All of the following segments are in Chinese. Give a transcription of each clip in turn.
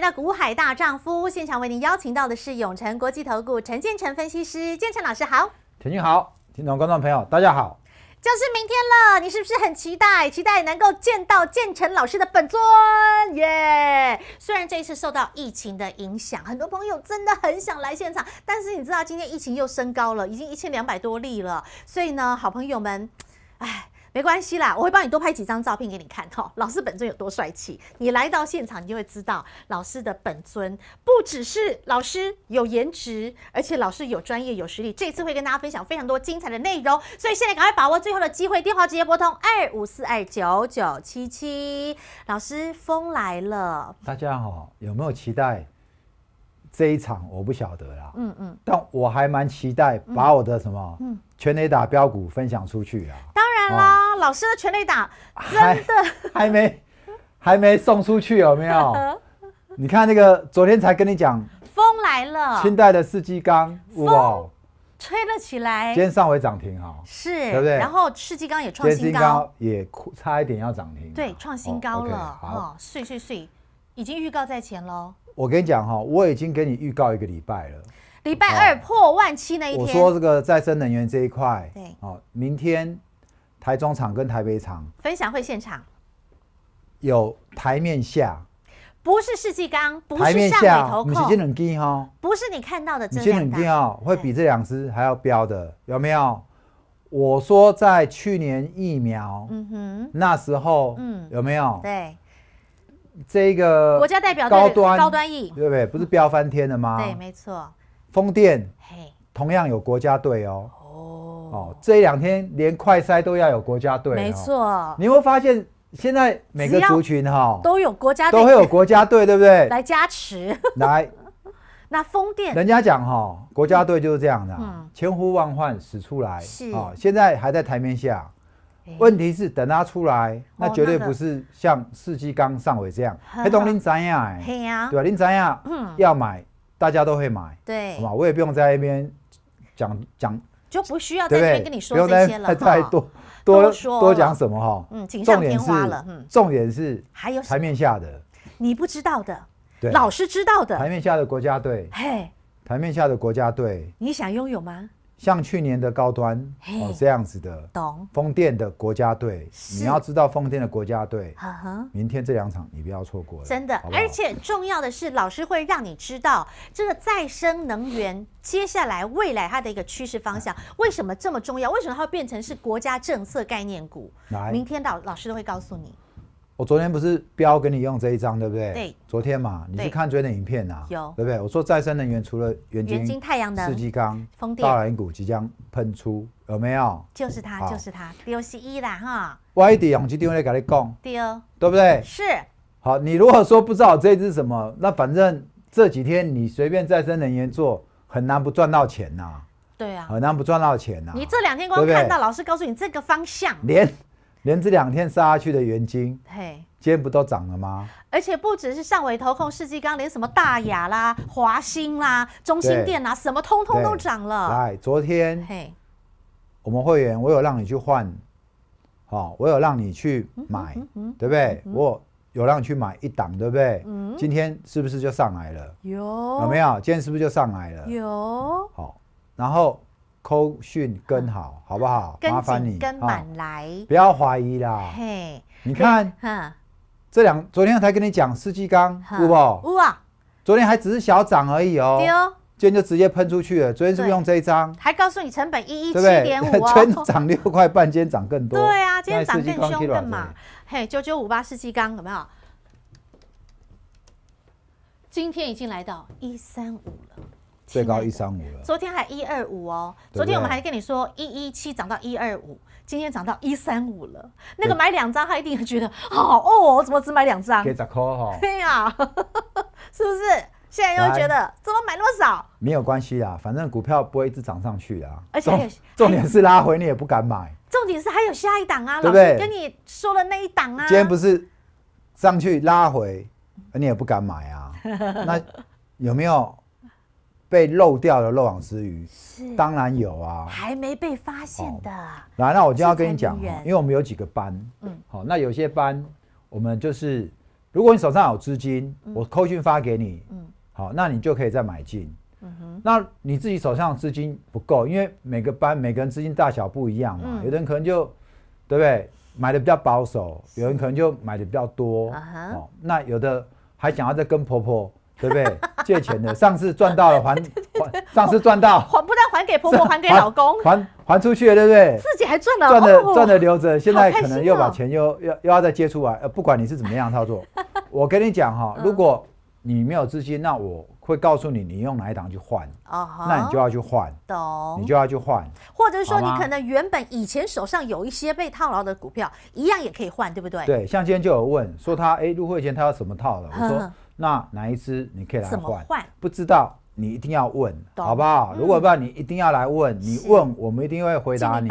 那股海大丈夫现场为您邀请到的是永诚国际投顾陈建成分析师，建成老师好，陈俊好，听众观众朋友大家好，就是明天了，你是不是很期待？期待能够见到建成老师的本尊耶！虽然这一次受到疫情的影响，很多朋友真的很想来现场，但是你知道今天疫情又升高了，已经一千两百多例了，所以呢，好朋友们，哎。没关系啦，我会帮你多拍几张照片给你看哈。老师本尊有多帅气，你来到现场你就会知道老师的本尊不只是老师有颜值，而且老师有专业有实力。这次会跟大家分享非常多精彩的内容，所以现在赶快把握最后的机会，电话直接拨通二五四二九九七七。老师，风来了，大家好，有没有期待这一场？我不晓得啦，嗯嗯，但我还蛮期待把我的什么嗯全垒打标股分享出去啊。啦！老师的全力打，真的还没还没送出去有没有？你看那个昨天才跟你讲，风来了，清代的四季钢哇，吹了起来。今天上回涨停哈，是对不对？然后世纪钢也创新高，也差一点要涨停，对，创新高了。好，碎碎碎，已经预告在前喽。我跟你讲哈，我已经给你预告一个礼拜了，礼拜二破万七那一天。我说这个再生能源这一块，对，哦，明天。台中场跟台北场分享会现场有台面下，不是世纪钢，不是下美投控，你是节冷机哈，不是你看到的节冷机哈，会比这两只还要标的，有没有？我说在去年疫苗，嗯哼，那时候，嗯，有没有？对，这个国家代表高端高端翼，对不对？不是飙翻天了吗？对，没错。风电，嘿，同样有国家队哦。哦。哦，这两天连快筛都要有国家队，没错。你会发现现在每个族群哈都有国家，都会有国家队，对不对？来加持，来。那风电，人家讲哈，国家队就是这样的，千呼万唤始出来。是啊，现在还在台面下。问题是等他出来，那绝对不是像世纪刚上尾这样。黑东林怎样？黑呀，对吧？林怎样？嗯，要买，大家都会买。对，好吧？我也不用在那边讲讲。就不需要再跟你说这些了太不 再多多多讲什么哈？嗯，锦上添花了。嗯，重点是还有台面下的，你不知道的，对，老师知道的。台面下的国家队，嘿，台面下的国家队，你想拥有吗？像去年的高端哦这样子的，懂？风电的国家队，你要知道风电的国家队。明天这两场你不要错过了，真的。而且重要的是，老师会让你知道这个再生能源接下来未来它的一个趋势方向，为什么这么重要？为什么它会变成是国家政策概念股？明天老老师都会告诉你。我昨天不是标给你用这一张，对不对？对。昨天嘛，你去看昨天的影片啊。有。对不对？我说再生能源除了元晶、元晶太阳能、四季钢、大蓝股即将喷出，有没有？就是它，就是它，六十一啦，哈。我一氧红字定位跟你讲。第二。对不对？是。好，你如果说不知道这支什么，那反正这几天你随便再生能源做，很难不赚到钱呐。对啊。很难不赚到钱呐。你这两天光看到，老师告诉你这个方向。连。连这两天杀去的原金，嘿，今天不都涨了吗？而且不只是上尾投控世纪刚连什么大雅啦、华兴啦、中心店啦，什么通通都涨了。哎，昨天，嘿，我们会员，我有让你去换，好，我有让你去买，对不对？我有让你去买一档，对不对？嗯，今天是不是就上来了？有，有没有？今天是不是就上来了？有。好，然后。扣讯更好，好不好？麻烦你跟满来，不要怀疑啦。嘿，你看，嗯，这两昨天才跟你讲四季钢，有不？有啊。昨天还只是小涨而已哦。丢。今天就直接喷出去了。昨天是不是用这一张？还告诉你成本一一七点五啊，全 涨六块半，今天涨更多。对啊，今天涨更凶，更嘛。嘿，九九五八四季钢有没有？今天已经来到一三五了。最高一三五了，昨天还一二五哦。昨天我们还跟你说一一七涨到一二五，今天涨到一三五了。那个买两张，他一定觉得好哦，我怎么只买两张？给十块哈？对呀，是不是？现在又觉得怎么买那么少？没有关系啦，反正股票不会一直涨上去的。而且重点是拉回，你也不敢买。重点是还有下一档啊，对不对？跟你说的那一档啊。今天不是上去拉回，而你也不敢买啊？那有没有？被漏掉的漏网之鱼，是当然有啊，还没被发现的。来，那我就要跟你讲因为我们有几个班，嗯，好，那有些班我们就是，如果你手上有资金，我扣讯发给你，嗯，好，那你就可以再买进，嗯哼。那你自己手上资金不够，因为每个班每个人资金大小不一样嘛，嗯，有的人可能就，对不对，买的比较保守，有人可能就买的比较多，啊那有的还想要再跟婆婆。对不对？借钱的，上次赚到了还，上次赚到还不但还给婆婆，还给老公，还还出去了，对不对？自己还赚了，赚的赚的留着，现在可能又把钱又又又要再借出来。呃，不管你是怎么样操作，我跟你讲哈，如果你没有资金，那我会告诉你你用哪一档去换，哦，那你就要去换，懂？你就要去换，或者是说你可能原本以前手上有一些被套牢的股票，一样也可以换，对不对？对，像今天就有问说他，哎，入会前他要什么套了，我说。那哪一支你可以来换？不知道，你一定要问，好不好？如果不然你一定要来问。你问，我们一定会回答你。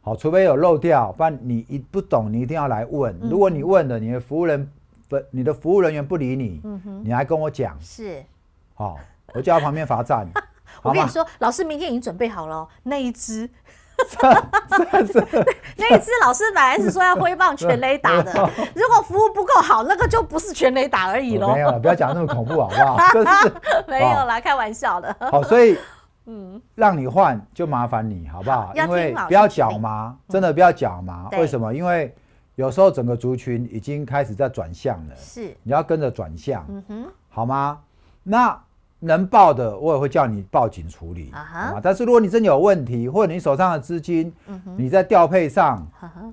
好，除非有漏掉，不然你一不懂，你一定要来问。如果你问了，你的服务人不，你的服务人员不理你，你还跟我讲？是。好，我叫他旁边罚站。我跟你说，老师明天已经准备好了那一只。那一次老师本来是说要挥棒全雷打的，如果服务不够好，那个就不是全雷打而已喽。没有，不要讲那么恐怖，好不好？就 是没有啦，开玩笑的。好，所以 嗯，让你换就麻烦你，好不好？因为不要脚麻，真的不要脚麻。为什么？因为有时候整个族群已经开始在转向了，是你要跟着转向，嗯哼，好吗？那。能报的我也会叫你报警处理啊但是如果你真的有问题，或者你手上的资金，你在调配上，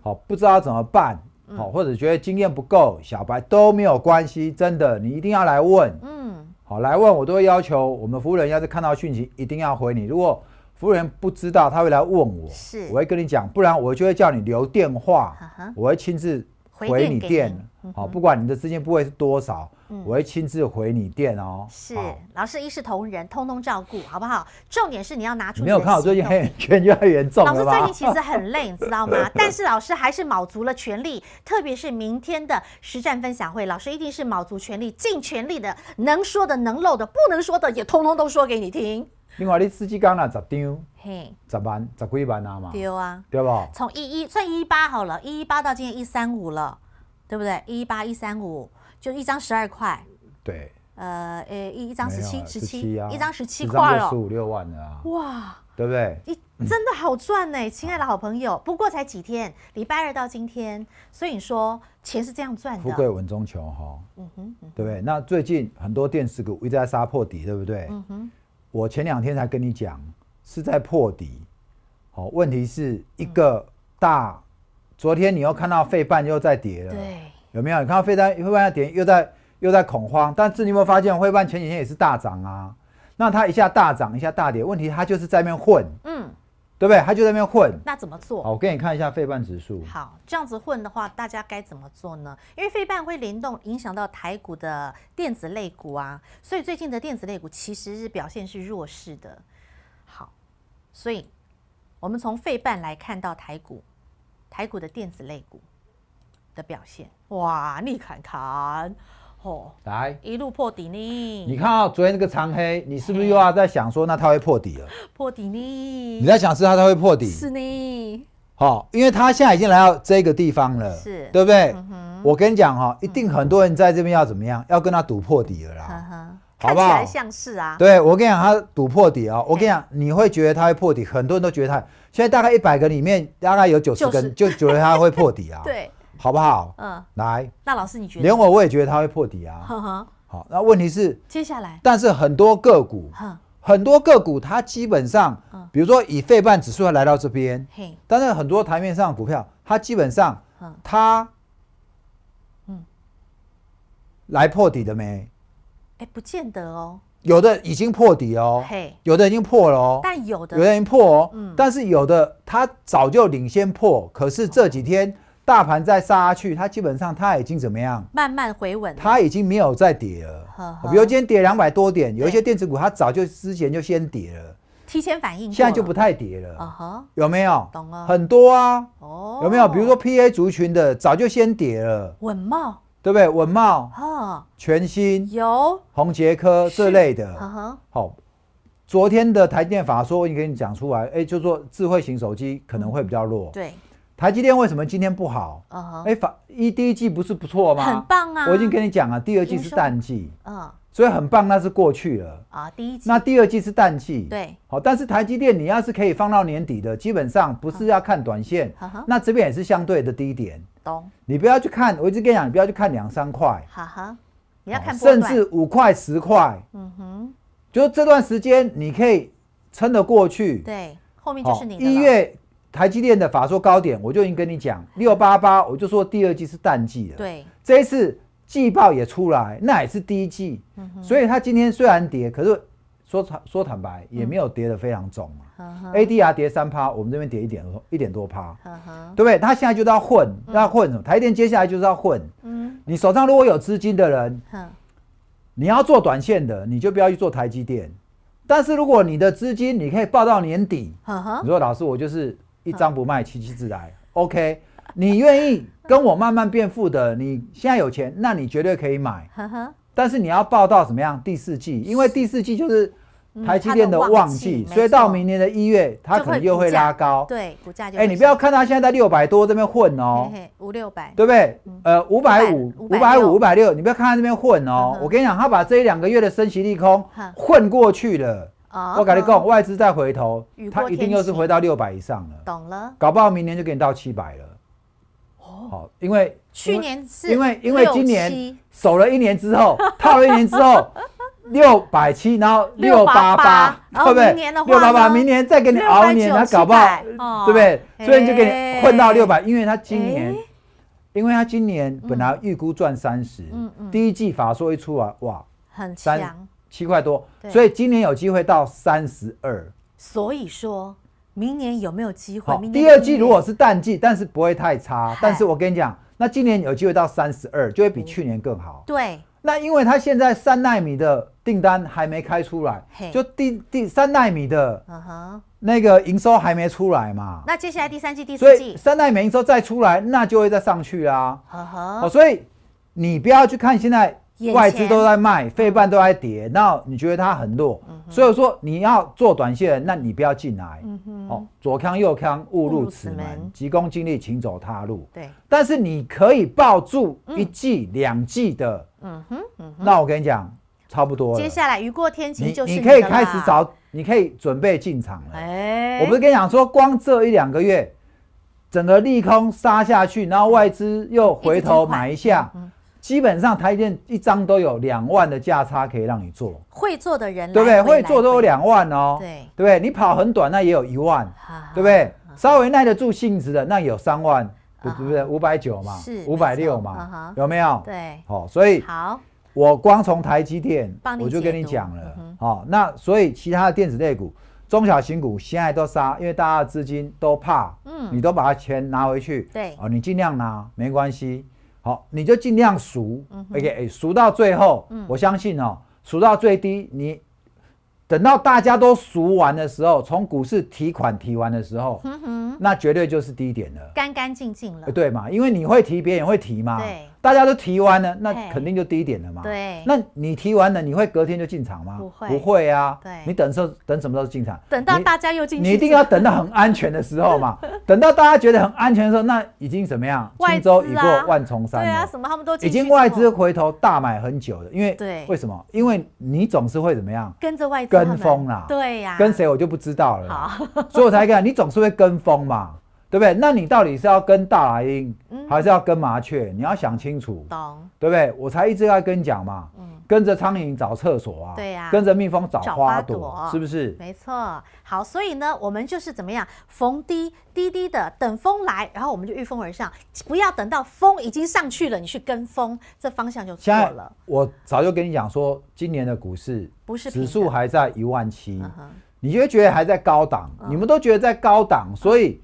好不知道怎么办，好或者觉得经验不够，小白都没有关系，真的，你一定要来问，嗯，好来问，我都会要求我们服务人员是看到讯息一定要回你，如果服务员不知道，他会来问我，是，我会跟你讲，不然我就会叫你留电话，我会亲自回你电，好，不管你的资金部位是多少。我会亲自回你店哦。是，老师一视同仁，通通照顾，好不好？重点是你要拿出。没有看我最近黑眼圈来越严重老师最近其实很累，你知道吗？但是老师还是卯足了全力，特别是明天的实战分享会，老师一定是卯足全力，尽全力的，能说的能漏的，不能说的也通通都说给你听。另外，你司机刚拿十张，嘿，十万、十几万啊嘛，丢啊，对吧？从一一算一一八好了，一一八到今天一三五了，对不对？一八一三五。就一张十二块，对，呃，呃，一一张十七，十七，一张十七块了，十五六万的啊，哇，对不对？一真的好赚呢，亲爱的好朋友。不过才几天，礼拜二到今天，所以你说钱是这样赚的，富贵稳中求哈，嗯哼，对不对？那最近很多电视股一直在杀破底，对不对？嗯哼，我前两天才跟你讲是在破底，好，问题是一个大，昨天你又看到费半又在跌了，对。有没有？你看到费半会半的点又在又在恐慌，但是你有没有发现费半前几天也是大涨啊？那它一下大涨，一下大跌，问题它就是在那边混，嗯，对不对？它就在那边混，那怎么做？好，我给你看一下费半指数。好，这样子混的话，大家该怎么做呢？因为费半会联动影响到台股的电子类股啊，所以最近的电子类股其实是表现是弱势的。好，所以我们从费半来看到台股，台股的电子类股。的表现哇，你看看，哦，来一路破底呢。你看啊，昨天那个长黑，你是不是又在想说，那它会破底了？破底呢？你在想是它会破底？是呢。好，因为它现在已经来到这个地方了，是对不对？我跟你讲哈，一定很多人在这边要怎么样？要跟他赌破底了啦，好不好？看起来像是啊。对，我跟你讲，他赌破底啊。我跟你讲，你会觉得他会破底，很多人都觉得他现在大概一百个里面，大概有九十个就觉得他会破底啊。对。好不好？嗯，来，那老师，你觉得连我我也觉得它会破底啊？呵呵，好，那问题是接下来，但是很多个股，很多个股它基本上，比如说以费半指数来到这边，但是很多台面上的股票，它基本上，它，嗯，来破底的没？哎，不见得哦，有的已经破底哦，有的已经破了哦，但有的有人破哦，嗯，但是有的它早就领先破，可是这几天。大盘在杀去，它基本上它已经怎么样？慢慢回稳。它已经没有再跌了。比如今天跌两百多点，有一些电子股它早就之前就先跌了，提前反应，现在就不太跌了。有没有？懂很多啊。有没有？比如说 PA 族群的，早就先跌了。稳茂，对不对？稳茂。全新有红杰科这类的。好。昨天的台电法说，我已经给你讲出来，哎，就说智慧型手机可能会比较弱。对。台积电为什么今天不好？啊哈，哎，法一第一季不是不错吗？很棒啊！我已经跟你讲了，第二季是淡季，嗯，所以很棒那是过去了啊。第一季，那第二季是淡季，对，好。但是台积电你要是可以放到年底的，基本上不是要看短线，那这边也是相对的低点。懂？你不要去看，我一直跟你讲，你不要去看两三块，哈哈，你要看甚至五块十块，嗯哼，就是这段时间你可以撑得过去。对，后面就是你一月。台积电的法说高点，我就已经跟你讲六八八，我就说第二季是淡季了。对，这一次季报也出来，那也是第一季，所以它今天虽然跌，可是说坦说坦白，也没有跌得非常重嘛。ADR 跌三趴，我们这边跌一点多，一点多趴，对不对？它现在就是要混，要混什么？台电接下来就是要混。嗯，你手上如果有资金的人，嗯，你要做短线的，你就不要去做台积电。但是如果你的资金你可以报到年底，你说老师我就是。一张不卖，其其自来。OK，你愿意跟我慢慢变富的，你现在有钱，那你绝对可以买。但是你要报到怎么样？第四季，因为第四季就是台积电的旺季，所以到明年的一月，它可能又会拉高。对，股价就哎，你不要看它现在在六百多这边混哦，五六百，对不对？呃，五百五、五百五、五百六，你不要看它这边混哦。我跟你讲，它把这一两个月的升息利空混过去了。我搞你讲，外资再回头，它一定又是回到六百以上了。懂了？搞不好明年就给你到七百了。哦，好，因为去年是，因为因为今年守了一年之后，套了一年之后，六百七，然后六八八，会不会？六八八，明年再给你熬年，他搞不好，对不对？所以就给你混到六百，因为他今年，因为他今年本来预估赚三十，嗯嗯，第一季法说一出来，哇，很强。七块多，所以今年有机会到三十二。所以说明年有没有机会？第二季如果是淡季，但是不会太差。但是我跟你讲，那今年有机会到三十二，就会比去年更好。对。那因为它现在三纳米的订单还没开出来，就第第三纳米的，那个营收还没出来嘛。那接下来第三季、第四季，三纳米营收再出来，那就会再上去啊。哦，所以你不要去看现在。外资都在卖，费半都在跌，那你觉得它很弱，所以说你要做短线，那你不要进来。哦，左康右康，误入此门，急功近利，请走他路。对，但是你可以抱住一季、两季的。嗯哼，那我跟你讲，差不多了。接下来雨过天晴，你你可以开始找，你可以准备进场了。哎，我不是跟你讲说，光这一两个月，整个利空杀下去，然后外资又回头买一下。基本上台电一张都有两万的价差可以让你做，会做的人，对不对？会做都有两万哦，对，对不对？你跑很短那也有一万，对不对？稍微耐得住性子的那有三万，对不对？五百九嘛，是五百六嘛，有没有？对，好，所以好，我光从台积电我就跟你讲了，好，那所以其他的电子类股、中小型股现在都杀，因为大家的资金都怕，嗯，你都把它钱拿回去，对，哦，你尽量拿，没关系。好，你就尽量赎，OK，赎到最后，我相信哦，赎到最低，你等到大家都赎完的时候，从股市提款提完的时候，那绝对就是低点了，干干净净了，对嘛？因为你会提，别人会提嘛，对。大家都提完了，那肯定就低一点了嘛。对。那你提完了，你会隔天就进场吗？不会，不会啊。对。你等时候等什么时候进场？等到大家又进。你一定要等到很安全的时候嘛。等到大家觉得很安全的时候，那已经怎么样？轻舟已过万重山。对啊，什么他们都已经外资回头大买很久了，因为为什么？因为你总是会怎么样？跟着外资跟风啦。对呀。跟谁我就不知道了。所以我才讲，你总是会跟风嘛。对不对？那你到底是要跟大雁，还是要跟麻雀？你要想清楚，懂对不对？我才一直在跟你讲嘛，跟着苍蝇找厕所啊，对呀，跟着蜜蜂找花朵，是不是？没错。好，所以呢，我们就是怎么样，逢低低低的等风来，然后我们就遇风而上，不要等到风已经上去了，你去跟风，这方向就错了。我早就跟你讲说，今年的股市不是指数还在一万七，你就觉得还在高档，你们都觉得在高档，所以。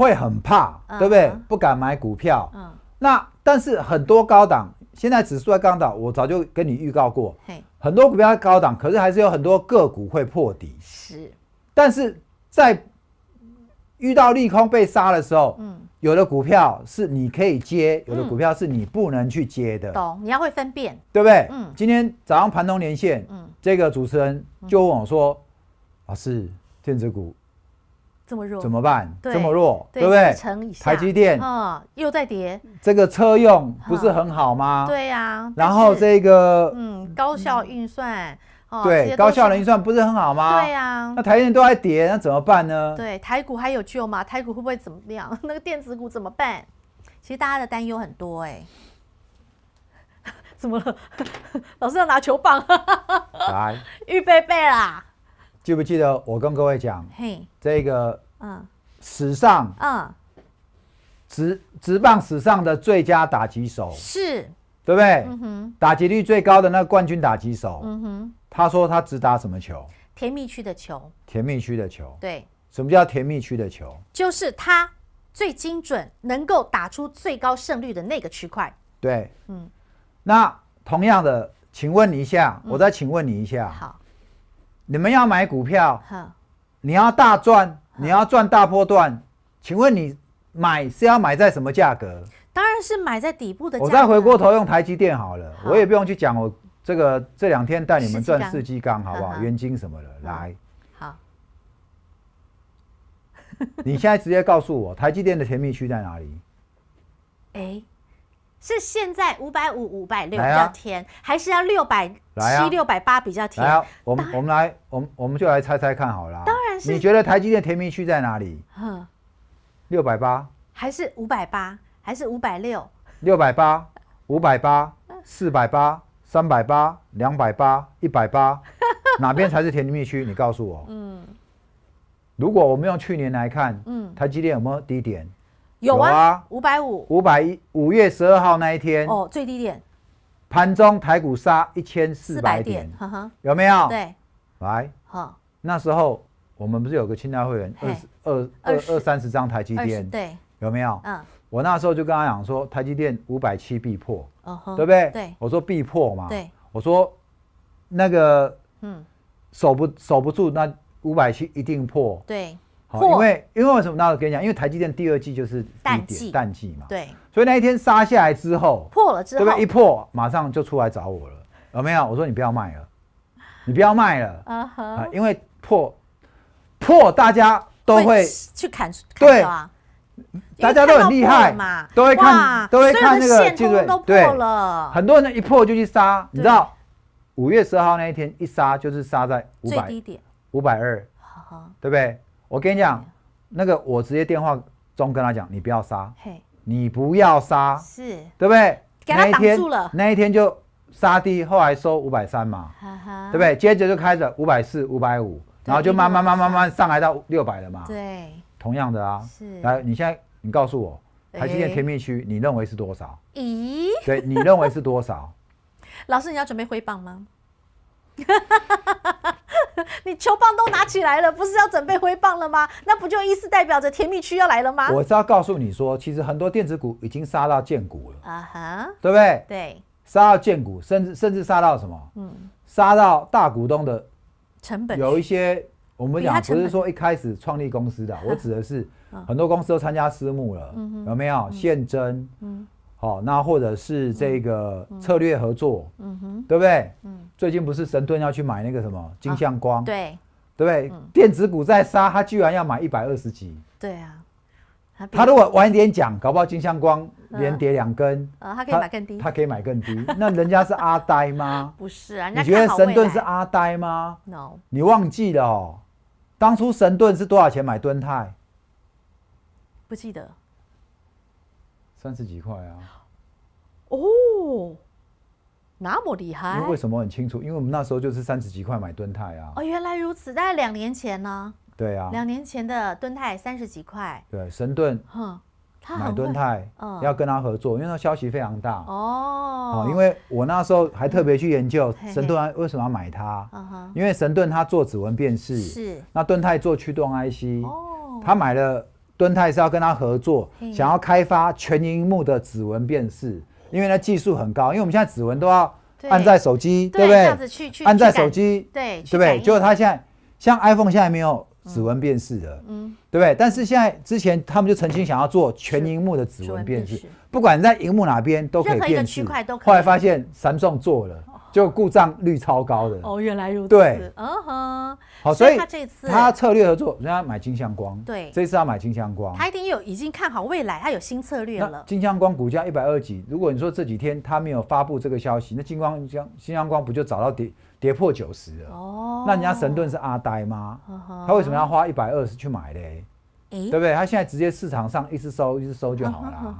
会很怕，对不对？不敢买股票。嗯，那但是很多高档，现在指数在高档，我早就跟你预告过。很多股票在高档，可是还是有很多个股会破底。是，但是在遇到利空被杀的时候，嗯，有的股票是你可以接，有的股票是你不能去接的。懂，你要会分辨，对不对？嗯，今天早上盘中连线，嗯，这个主持人就问我说：“老师，电子股？”这么弱怎么办？这么弱，对不对？台积电，嗯，又在跌。这个车用不是很好吗？对呀。然后这个，嗯，高效运算，哦、对，高效能运算不是很好吗？对呀。那台电都在跌，那怎么办呢？对，台股还有救吗？台股会不会怎么样？那个电子股怎么办？其实大家的担忧很多哎。怎么了？老师要拿球棒来预备备啦。记不记得我跟各位讲，嘿，这个，嗯，史上，嗯，直直棒史上的最佳打击手是，对不对？嗯哼，打击率最高的那个冠军打击手，嗯哼，他说他只打什么球？甜蜜区的球。甜蜜区的球。对。什么叫甜蜜区的球？就是他最精准，能够打出最高胜率的那个区块。对，嗯。那同样的，请问你一下，我再请问你一下。好。你们要买股票，你要大赚，你要赚大波段。请问你买是要买在什么价格？当然是买在底部的。我再回过头用台积电好了，我也不用去讲。我这个这两天带你们赚四基钢，好不好？元金什么的，来。好。你现在直接告诉我台积电的甜蜜区在哪里？哎。是现在五百五、五百六比较甜，还是要六百七、六百八比较甜？来，我们我们来，我们我们就来猜猜看好了。当然是你觉得台积电甜蜜区在哪里？哼，六百八还是五百八还是五百六？六百八、五百八、四百八、三百八、两百八、一百八，哪边才是甜蜜蜜区？你告诉我。嗯，如果我们用去年来看，嗯，台积电有没有低点？有啊，五百五，五百一，五月十二号那一天，哦，最低点，盘中台股杀一千四百点，有没有？对，来，好，那时候我们不是有个亲代会员，二二二二三十张台积电，对，有没有？嗯，我那时候就跟他讲说，台积电五百七必破，对不对？对，我说必破嘛，对，我说那个，嗯，守不守不住，那五百七一定破，对。因为因为为什么呢？我跟你讲，因为台积电第二季就是淡季，淡季嘛。对。所以那一天杀下来之后，破了之后，对对？一破马上就出来找我了，有没有？我说你不要卖了，你不要卖了啊！因为破破，大家都会去砍，对啊。大家都很厉害嘛，都会看，都会看那个，对不对？很多人一破就去杀，你知道？五月十二号那一天一杀就是杀在五百五百二，对不对？我跟你讲，那个我直接电话中跟他讲，你不要杀，你不要杀，是对不对？那一天那一天就杀低，后来收五百三嘛，对不对？接着就开着五百四、五百五，然后就慢慢、慢慢、慢慢上来到六百了嘛。对，同样的啊，是。来，你现在你告诉我，还是在甜蜜区？你认为是多少？咦？所以你认为是多少？老师，你要准备回榜吗？你球棒都拿起来了，不是要准备挥棒了吗？那不就意思代表着甜蜜区要来了吗？我是要告诉你说，其实很多电子股已经杀到贱股了，啊哈，对不对？对，杀到贱股，甚至甚至杀到什么？嗯，杀到大股东的成本。有一些我们讲不是说一开始创立公司的，我指的是很多公司都参加私募了，有没有现增？嗯。好，那或者是这个策略合作，嗯哼，对不对？最近不是神盾要去买那个什么金相光，对，对不对？电子股在杀，他居然要买一百二十几，对啊。他如果晚一点讲，搞不好金相光连跌两根，呃，他可以买更低，他可以买更低。那人家是阿呆吗？不是啊，你觉得神盾是阿呆吗？No，你忘记了，哦，当初神盾是多少钱买吨泰？不记得。三十几块啊！哦，那么厉害！因为什么很清楚？因为我们那时候就是三十几块买盾泰啊。哦，原来如此。在两年前呢？对啊。两年前的盾泰三十几块。对，神盾。哼，他买盾泰，嗯，要跟他合作，因为他消息非常大。哦。因为我那时候还特别去研究神盾为什么要买它。因为神盾他做指纹辨识，是那盾泰做驱动 IC。哦。他买了。敦泰是要跟他合作，想要开发全荧幕的指纹辨识，因为呢技术很高，因为我们现在指纹都要按在手机，对不对？按在手机，对对不对？就是他现在像 iPhone 现在没有指纹辨识的，嗯，对不对？但是现在之前他们就曾经想要做全荧幕的指纹辨识，不管在荧幕哪边都可以辨识，后来发现 s a m s u 后来发现，了？就故障率超高的哦，原来如此。对，呃好，所以他这次他策略合作，人家买金相光，对，这一次要买金相光，他一定有已经看好未来，他有新策略了。金相光股价一百二几，如果你说这几天他没有发布这个消息，那金光光金相光不就找到跌跌破九十了？哦，那人家神盾是阿呆吗？他为什么要花一百二十去买嘞？哎，对不对？他现在直接市场上一直收一直收就好了，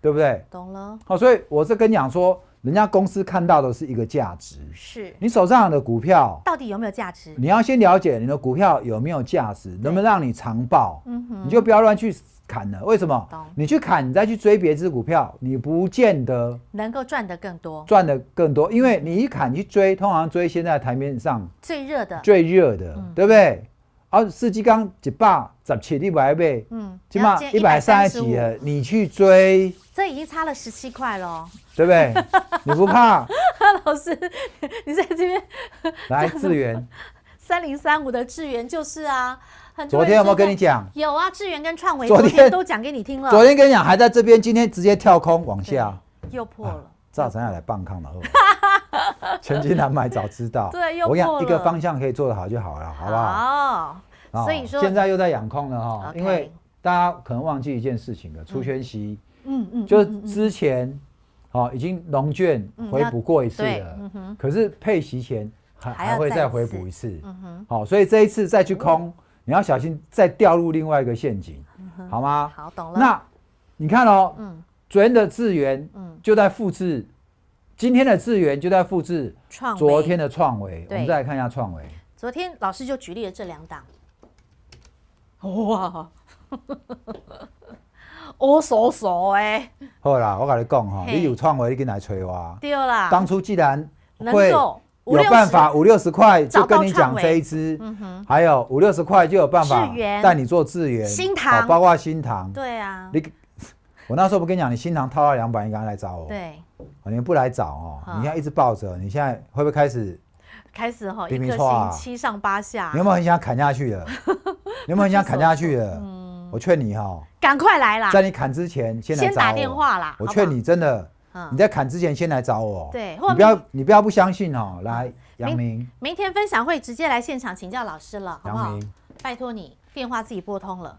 对不对？懂了。好，所以我是跟你讲说。人家公司看到的是一个价值，是你手上的股票到底有没有价值？你要先了解你的股票有没有价值，能不能让你长爆？嗯哼，你就不要乱去砍了。为什么？你去砍，你再去追别只股票，你不见得能够赚得更多，赚得更多。因为你一砍去追，通常追现在台面上最热的，最热的，对不对？而四季刚一百十七、一百，倍，嗯，起码一百三十几了。你去追。这已经差了十七块了，对不对？你不怕？老师，你在这边来支援。三零三五的支援就是啊，昨天有没有跟你讲？有啊，支援跟创维昨天都讲给你听了。昨天跟你讲还在这边，今天直接跳空往下，又破了。这我要来棒抗了，哈！千金难买早知道。对，又破了。我一个方向可以做得好就好了，好不好？好。所以说现在又在养空了哈，因为大家可能忘记一件事情了，出圈席。嗯嗯，就是之前，哦，已经龙卷回补过一次了，可是配息前还还会再回补一次，嗯哼，好，所以这一次再去空，你要小心再掉入另外一个陷阱，好吗？好，懂了。那你看哦，嗯，昨天的智源，嗯，就在复制，今天的智源就在复制创，昨天的创维，我们再来看一下创维。昨天老师就举例了这两档，哇。我傻傻哎，好啦，我跟你讲哈，你有创维，你跟来催我。对啦，当初既然会有办法，五六十块就跟你讲这一支，还有五六十块就有办法带你做智源、新塘，包括新塘。对啊，你 我那时候不跟你讲，你新塘套到两百，你刚来找我。对，你不来找哦，你要一直抱着，你现在会不会开始？开始哈，一个星七上八下。有没有很想砍下去的？有没有很想砍下去的？我劝你哈，赶快来啦！在你砍之前，先先打电话啦。我劝你真的，你在砍之前先来找我。对，不要你不要不相信哦。来，杨明，明天分享会直接来现场请教老师了，好不好？拜托你，电话自己拨通了。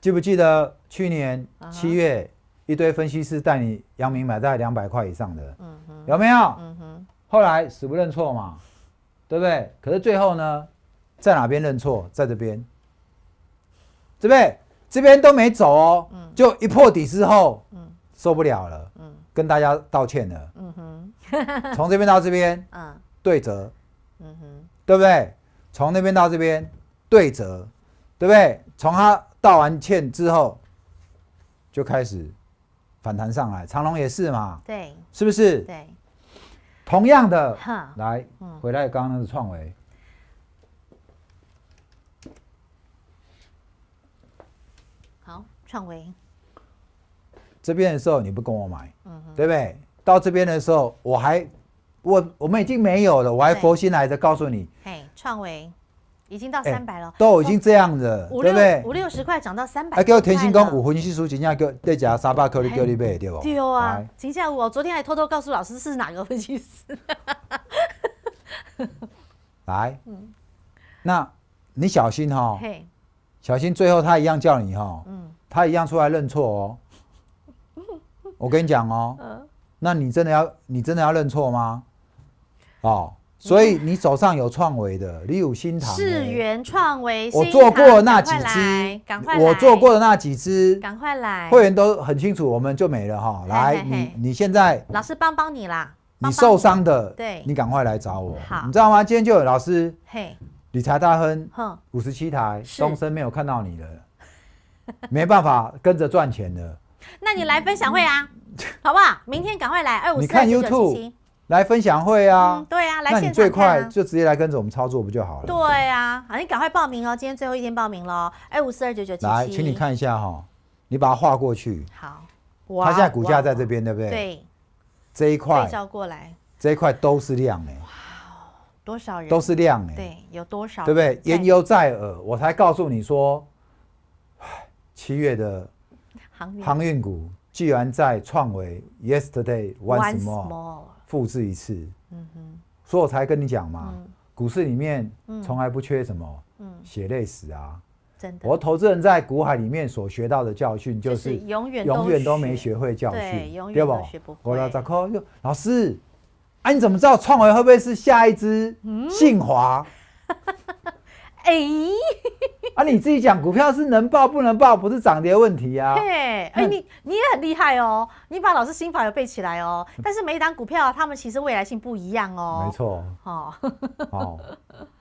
记不记得去年七月，一堆分析师带你杨明买在两百块以上的，有没有？嗯哼，后来死不认错嘛，对不对？可是最后呢，在哪边认错？在这边，对不对？这边都没走哦，就一破底之后受不了了，跟大家道歉了。嗯哼，从这边到这边，对折，嗯哼，对不对？从那边到这边，对折，对不对？从他道完歉之后就开始反弹上来，长龙也是嘛，对，是不是？对，同样的，来，回来刚刚那个创维。创维这边的时候你不跟我买，嗯、对不对？到这边的时候我还我我们已经没有了，我还佛心来着告诉你。嘿，创维已经到三百了，都已经这样子，对不对？五六十块涨到三百。还给我田心工五分系数秦夏哥再加三百块，你叫你买对不？对啊，秦夏我昨天还偷偷告诉老师是哪个分析师。来，嗯，那你小心哈，嘿，小心最后他一样叫你哈，嗯。他一样出来认错哦，我跟你讲哦，那你真的要你真的要认错吗？哦，所以你手上有创维的、你有新堂是原创维，我做过那几只，赶快来，我做过的那几只，赶快来，会员都很清楚，我们就没了哈。来，你你现在老师帮帮你啦，你受伤的，对，你赶快来找我，好，你知道吗？今天就有老师，嘿，理财大亨，哼，五十七台，终身没有看到你了。没办法跟着赚钱的，那你来分享会啊，好不好？明天赶快来，二五四 u 九 u 七七。来分享会啊，对啊，来。那你最快就直接来跟着我们操作不就好了？对啊，好，你赶快报名哦，今天最后一天报名了，哎，五四二九九七来，请你看一下哈，你把它画过去。好，哇。它现在股价在这边，对不对？对。这一块。照过来。这一块都是量哎。哇。多少人？都是量哎。对，有多少？对不对？言犹在耳，我才告诉你说。七月的航运股，既然在创维 yesterday once more 复制一次，嗯哼，所以我才跟你讲嘛，股市里面从来不缺什么血泪史啊。真的，我投资人在股海里面所学到的教训，就是永远永远都没学会教训，对不？老师，哎，你怎么知道创维会不会是下一只信华？哎，啊，你自己讲股票是能报不能报，不是涨跌问题呀。嘿，哎，你你也很厉害哦，你把老师心法有背起来哦。但是每一档股票，他们其实未来性不一样哦。没错。哦。哦，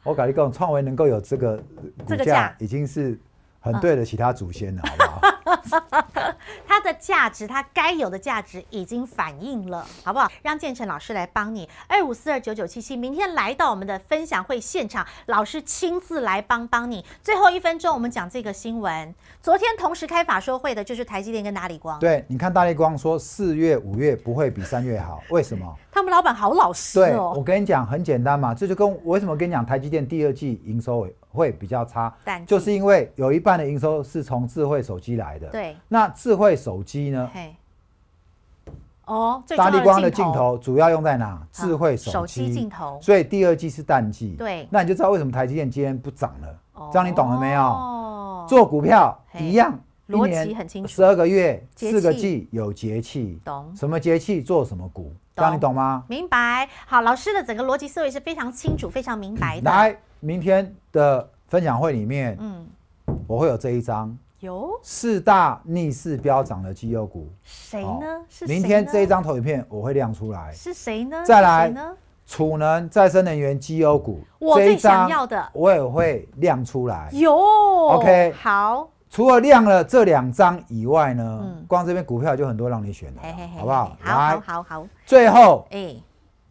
我感觉讲创维能够有这个这个价，已经是。很对得起他祖先的，好不好？它 的价值，它该有的价值已经反映了，好不好？让建成老师来帮你，二五四二九九七七，明天来到我们的分享会现场，老师亲自来帮帮你。最后一分钟，我们讲这个新闻。昨天同时开法说会的就是台积电跟大立光。对，你看大立光说四月、五月不会比三月好，为什么？他们老板好老实哦。我跟你讲，很简单嘛，这就跟为什么跟你讲台积电第二季营收会比较差，就是因为有一半的营收是从智慧手机来的。对，那智慧手机呢？嘿，哦，大力光的镜头主要用在哪？智慧手机镜头。所以第二季是淡季。对，那你就知道为什么台积电今天不涨了。这样你懂了没有？做股票一样，逻辑很清楚。十二个月，四个季有节气，懂什么节气做什么股？样你懂吗？明白。好，老师的整个逻辑思维是非常清楚、非常明白的。来，明天的分享会里面，嗯，我会有这一张，有四大逆势飙涨的绩优股，谁呢？是明天这一张投影片我会亮出来，是谁呢？再来呢？储能、再生能源绩优股，我最想要的，我也会亮出来。有，OK，好。除了亮了这两张以外呢，嗯，光这边股票就很多让你选了，好不好？好，好好。最后，哎，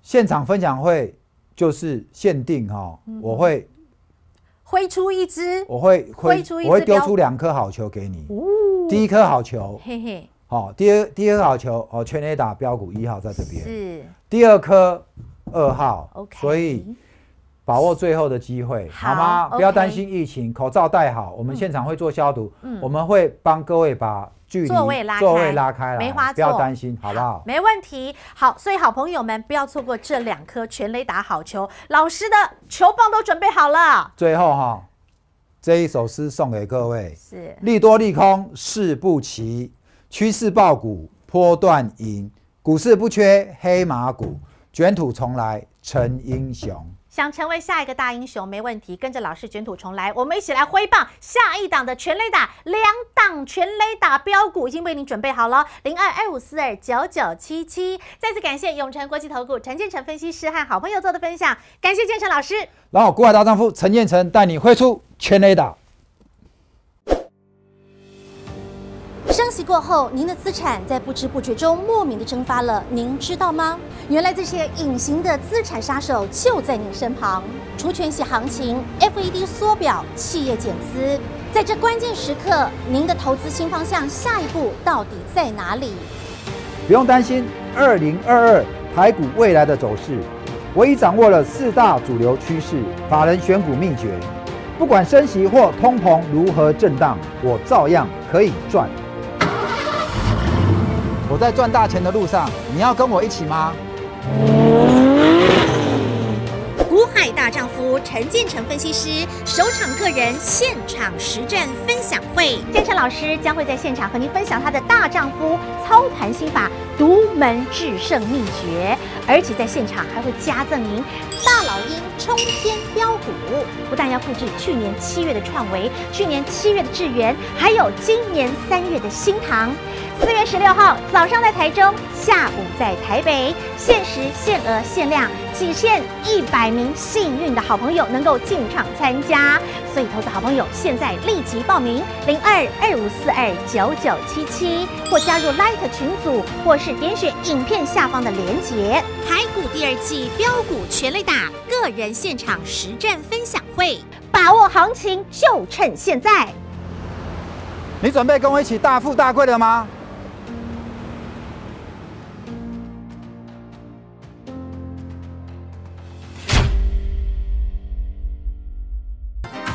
现场分享会就是限定哈，我会挥出一支，我会挥出，一，我会丢出两颗好球给你。呜，第一颗好球，嘿嘿，好，第二第二颗好球哦，全 A 打标股一号在这边，是第二颗二号，OK，所以。把握最后的机会，好吗？不要担心疫情，口罩戴好。我们现场会做消毒，我们会帮各位把距离座位拉开，座位拉开，不要担心，好不好？没问题。好，所以好朋友们，不要错过这两颗全雷打好球。老师的球棒都准备好了。最后哈，这一首诗送给各位：是利多利空势不齐，趋势爆股波段赢，股市不缺黑马股，卷土重来成英雄。想成为下一个大英雄没问题，跟着老师卷土重来，我们一起来挥棒下一档的全雷打两档全雷打标股已经为您准备好了零二二五四二九九七七，再次感谢永诚国际投顾陈建成分析师和好朋友做的分享，感谢建成老师，然后国海大丈夫陈建成带你挥出全雷打。升息过后，您的资产在不知不觉中莫名的蒸发了，您知道吗？原来这些隐形的资产杀手就在您身旁。除权息行情，FED 缩表，企业减资，在这关键时刻，您的投资新方向下一步到底在哪里？不用担心，2022台股未来的走势，我已掌握了四大主流趋势，法人选股秘诀。不管升息或通膨如何震荡，我照样可以赚。我在赚大钱的路上，你要跟我一起吗？股海大丈夫陈建成分析师首场个人现场实战分享会，建成老师将会在现场和您分享他的大丈夫操盘心法、独门制胜秘诀。而且在现场还会加赠您大老鹰冲天标鼓，不但要复制去年七月的创维，去年七月的致源，还有今年三月的新唐。四月十六号早上在台中，下午在台北，限时、限额、限量。仅限一百名幸运的好朋友能够进场参加，所以投资好朋友现在立即报名零二二五四二九九七七，或加入 Light 群组，或是点选影片下方的连结。台股第二季标股全垒打，个人现场实战分享会，把握行情就趁现在。你准备跟我一起大富大贵了吗？